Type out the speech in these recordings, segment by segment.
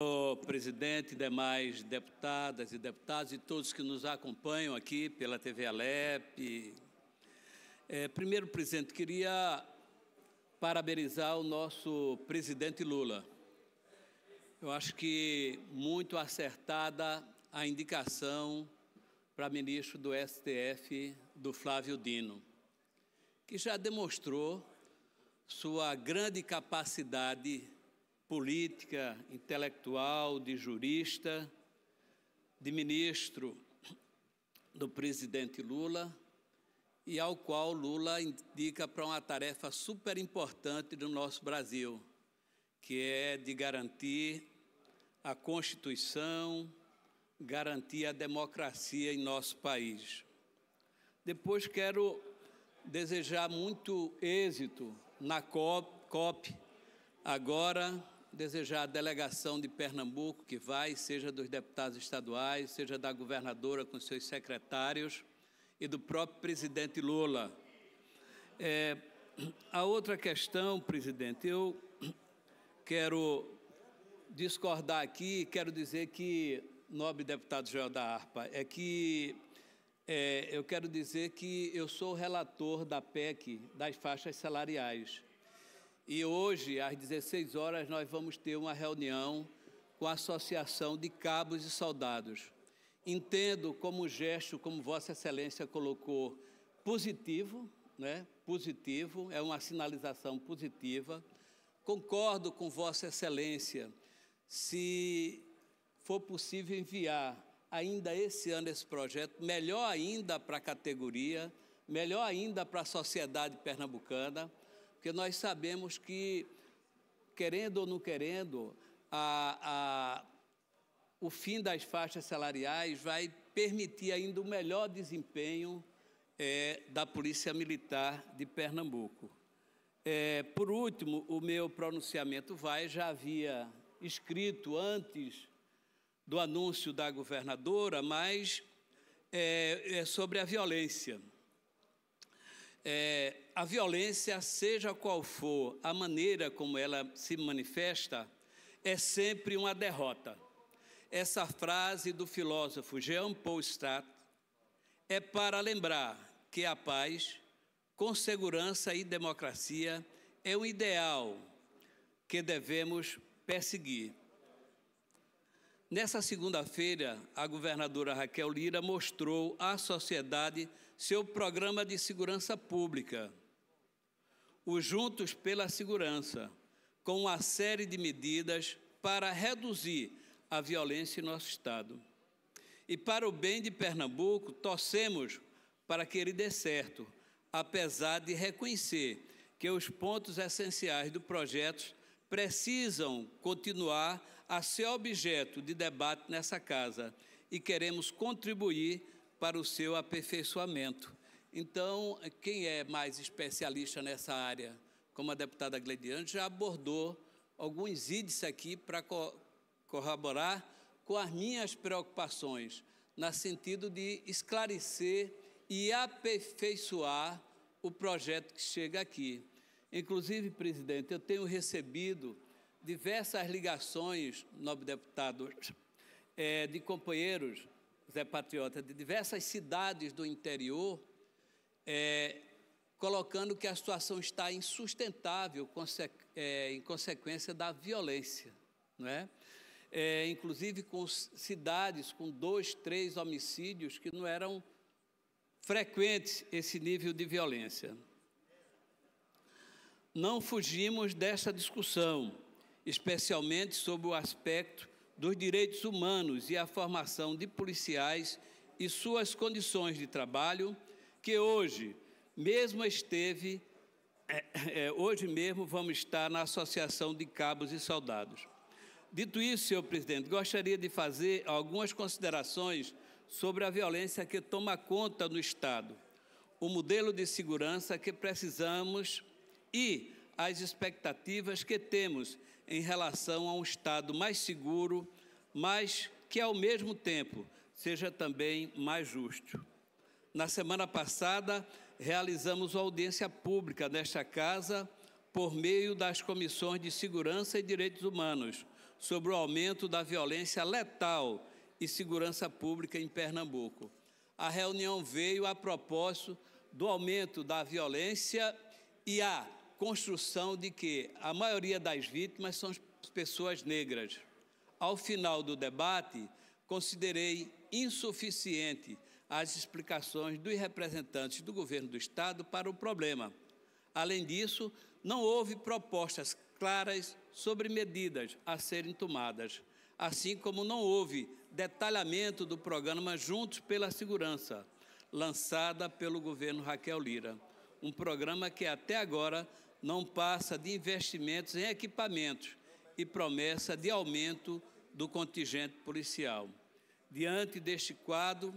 Senhor presidente, demais deputadas e deputados e todos que nos acompanham aqui pela TV Alep. É, primeiro, presidente, queria parabenizar o nosso presidente Lula. Eu acho que muito acertada a indicação para ministro do STF do Flávio Dino, que já demonstrou sua grande capacidade política, intelectual, de jurista, de ministro do presidente Lula e ao qual Lula indica para uma tarefa super importante do nosso Brasil, que é de garantir a Constituição, garantir a democracia em nosso país. Depois quero desejar muito êxito na COP, COP agora desejar à delegação de Pernambuco que vai, seja dos deputados estaduais, seja da governadora com seus secretários e do próprio presidente Lula. É, a outra questão, presidente, eu quero discordar aqui, e quero dizer que, nobre deputado Joel da Arpa, é que é, eu quero dizer que eu sou relator da PEC das faixas salariais. E hoje, às 16 horas, nós vamos ter uma reunião com a Associação de Cabos e Soldados. Entendo como gesto, como Vossa Excelência colocou, positivo, né? positivo, é uma sinalização positiva. Concordo com Vossa Excelência, se for possível enviar ainda esse ano esse projeto, melhor ainda para a categoria, melhor ainda para a sociedade pernambucana porque nós sabemos que, querendo ou não querendo, a, a, o fim das faixas salariais vai permitir ainda o um melhor desempenho é, da Polícia Militar de Pernambuco. É, por último, o meu pronunciamento vai, já havia escrito antes do anúncio da governadora, mas é, é sobre a violência é, a violência, seja qual for a maneira como ela se manifesta, é sempre uma derrota. Essa frase do filósofo Jean Paul Sartre é para lembrar que a paz, com segurança e democracia, é um ideal que devemos perseguir. Nessa segunda-feira, a governadora Raquel Lira mostrou à sociedade seu programa de segurança pública, o Juntos pela Segurança, com uma série de medidas para reduzir a violência em nosso Estado. E para o bem de Pernambuco, torcemos para que ele dê certo, apesar de reconhecer que os pontos essenciais do projeto precisam continuar a ser objeto de debate nessa casa e queremos contribuir para o seu aperfeiçoamento. Então, quem é mais especialista nessa área, como a deputada Glediane, já abordou alguns índices aqui para co corroborar com as minhas preocupações, no sentido de esclarecer e aperfeiçoar o projeto que chega aqui. Inclusive, presidente, eu tenho recebido diversas ligações, nobre deputado, é, de companheiros Zé Patriota, de diversas cidades do interior, é, colocando que a situação está insustentável conse é, em consequência da violência, não é? é? Inclusive com cidades com dois, três homicídios que não eram frequentes esse nível de violência. Não fugimos dessa discussão, especialmente sobre o aspecto dos direitos humanos e a formação de policiais e suas condições de trabalho, que hoje mesmo esteve, é, é, hoje mesmo vamos estar na Associação de Cabos e Soldados. Dito isso, senhor presidente, gostaria de fazer algumas considerações sobre a violência que toma conta no Estado, o modelo de segurança que precisamos e as expectativas que temos em relação a um Estado mais seguro, mas que, ao mesmo tempo, seja também mais justo. Na semana passada, realizamos audiência pública nesta Casa por meio das comissões de Segurança e Direitos Humanos sobre o aumento da violência letal e segurança pública em Pernambuco. A reunião veio a propósito do aumento da violência e a construção de que a maioria das vítimas são pessoas negras. Ao final do debate, considerei insuficiente as explicações dos representantes do governo do Estado para o problema. Além disso, não houve propostas claras sobre medidas a serem tomadas, assim como não houve detalhamento do programa Juntos pela Segurança, lançada pelo governo Raquel Lira, um programa que até agora não passa de investimentos em equipamentos e promessa de aumento do contingente policial. Diante deste quadro,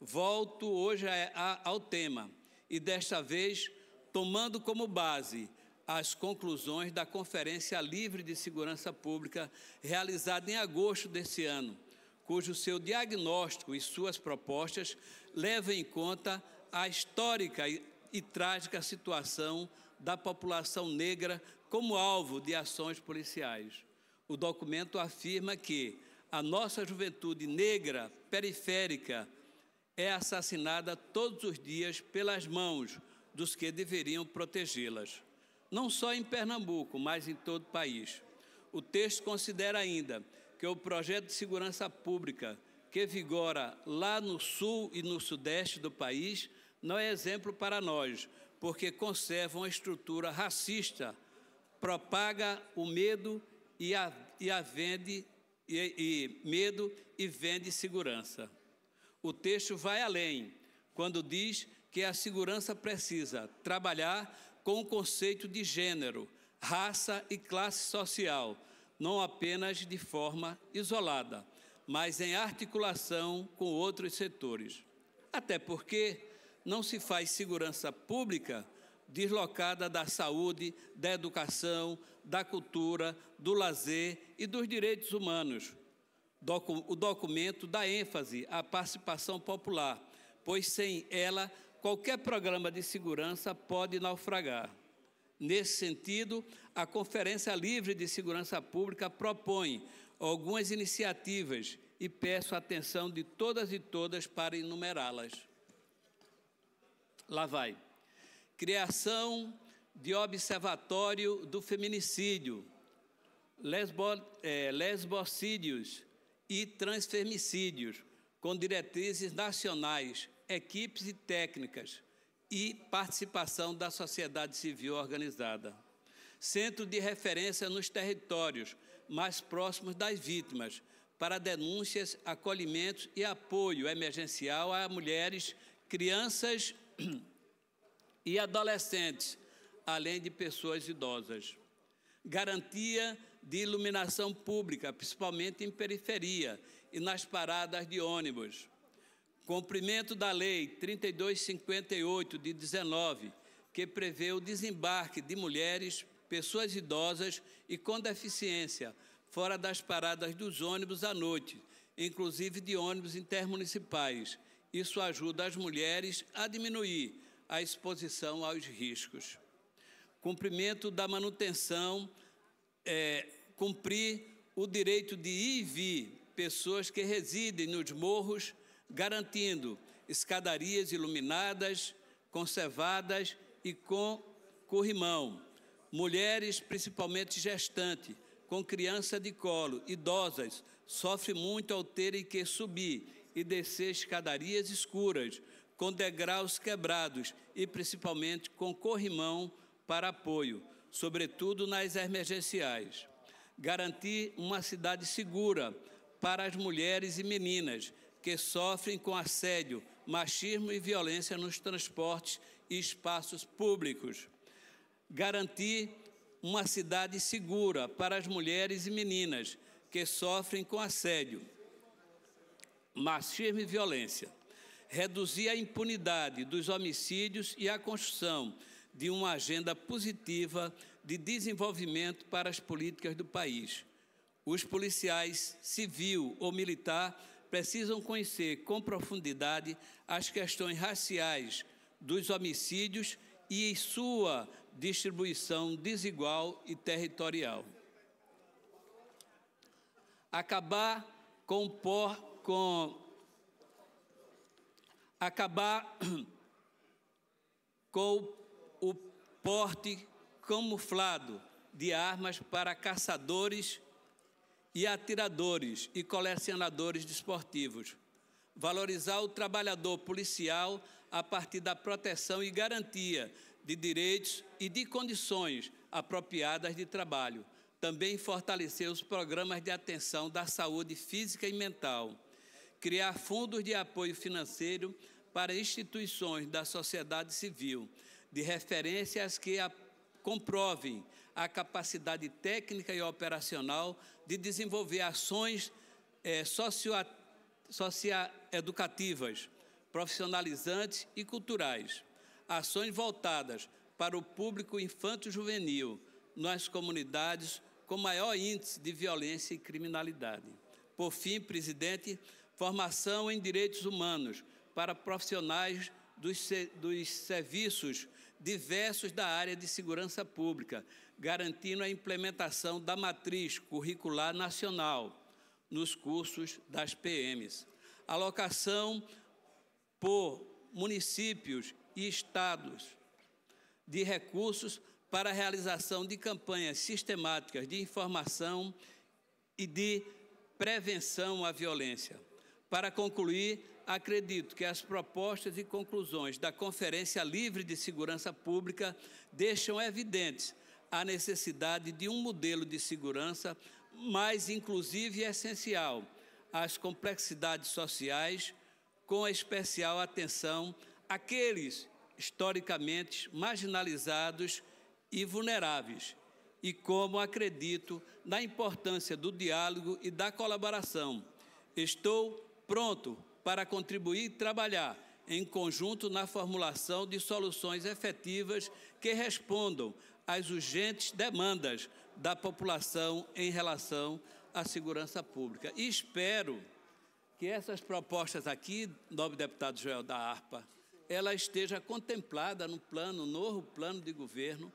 volto hoje a, a, ao tema e desta vez tomando como base as conclusões da Conferência Livre de Segurança Pública realizada em agosto desse ano, cujo seu diagnóstico e suas propostas levam em conta a histórica e, e trágica situação da população negra como alvo de ações policiais. O documento afirma que a nossa juventude negra, periférica, é assassinada todos os dias pelas mãos dos que deveriam protegê-las, não só em Pernambuco, mas em todo o país. O texto considera ainda que o projeto de segurança pública que vigora lá no sul e no sudeste do país não é exemplo para nós, porque conserva uma estrutura racista, propaga o medo e a, e a vende e, e medo e vende segurança. O texto vai além quando diz que a segurança precisa trabalhar com o conceito de gênero, raça e classe social, não apenas de forma isolada, mas em articulação com outros setores. Até porque não se faz segurança pública deslocada da saúde, da educação, da cultura, do lazer e dos direitos humanos. O documento dá ênfase à participação popular, pois sem ela, qualquer programa de segurança pode naufragar. Nesse sentido, a Conferência Livre de Segurança Pública propõe algumas iniciativas e peço a atenção de todas e todas para enumerá-las. Lá vai. Criação de observatório do feminicídio, lesbo, é, lesbocídios e transfemicídios, com diretrizes nacionais, equipes e técnicas e participação da sociedade civil organizada. Centro de referência nos territórios mais próximos das vítimas, para denúncias, acolhimentos e apoio emergencial a mulheres, crianças e adolescentes, além de pessoas idosas. Garantia de iluminação pública, principalmente em periferia e nas paradas de ônibus. Cumprimento da Lei 3258 de 19, que prevê o desembarque de mulheres, pessoas idosas e com deficiência fora das paradas dos ônibus à noite, inclusive de ônibus intermunicipais isso ajuda as mulheres a diminuir a exposição aos riscos. Cumprimento da manutenção, é, cumprir o direito de ir e vir pessoas que residem nos morros, garantindo escadarias iluminadas, conservadas e com corrimão. Mulheres, principalmente gestantes, com criança de colo, idosas, sofrem muito ao terem que subir e descer escadarias escuras, com degraus quebrados e principalmente com corrimão para apoio, sobretudo nas emergenciais. Garantir uma cidade segura para as mulheres e meninas que sofrem com assédio, machismo e violência nos transportes e espaços públicos. Garantir uma cidade segura para as mulheres e meninas que sofrem com assédio, mas firme violência, reduzir a impunidade dos homicídios e a construção de uma agenda positiva de desenvolvimento para as políticas do país. Os policiais, civil ou militar, precisam conhecer com profundidade as questões raciais dos homicídios e sua distribuição desigual e territorial. Acabar com o com acabar com o porte camuflado de armas para caçadores e atiradores e colecionadores desportivos. Valorizar o trabalhador policial a partir da proteção e garantia de direitos e de condições apropriadas de trabalho. Também fortalecer os programas de atenção da saúde física e mental criar fundos de apoio financeiro para instituições da sociedade civil, de referências que a, comprovem a capacidade técnica e operacional de desenvolver ações é, socioeducativas, profissionalizantes e culturais, ações voltadas para o público infanto-juvenil nas comunidades com maior índice de violência e criminalidade. Por fim, presidente, formação em direitos humanos para profissionais dos, dos serviços diversos da área de segurança pública, garantindo a implementação da matriz curricular nacional nos cursos das PMs. Alocação por municípios e estados de recursos para a realização de campanhas sistemáticas de informação e de prevenção à violência. Para concluir, acredito que as propostas e conclusões da Conferência Livre de Segurança Pública deixam evidentes a necessidade de um modelo de segurança mais inclusivo e essencial às complexidades sociais, com especial atenção àqueles historicamente marginalizados e vulneráveis, e como acredito na importância do diálogo e da colaboração. Estou pronto para contribuir e trabalhar em conjunto na formulação de soluções efetivas que respondam às urgentes demandas da população em relação à segurança pública. E espero que essas propostas aqui, nobre deputado Joel da ARPA, ela esteja contemplada no plano, novo plano de governo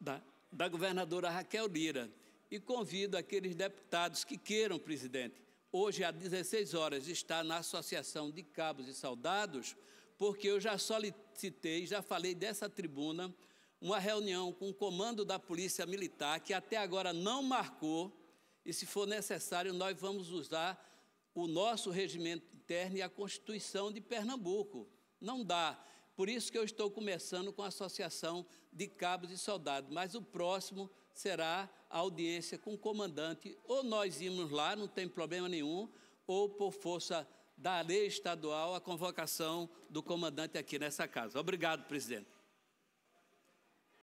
da, da governadora Raquel Lira. E convido aqueles deputados que queiram, presidente, hoje às 16 horas, está na Associação de Cabos e Soldados, porque eu já solicitei, já falei dessa tribuna, uma reunião com o comando da Polícia Militar, que até agora não marcou, e se for necessário, nós vamos usar o nosso regimento interno e a Constituição de Pernambuco. Não dá. Por isso que eu estou começando com a Associação de Cabos e Soldados, mas o próximo será a audiência com o comandante. Ou nós irmos lá, não tem problema nenhum, ou por força da lei estadual, a convocação do comandante aqui nessa casa. Obrigado, presidente.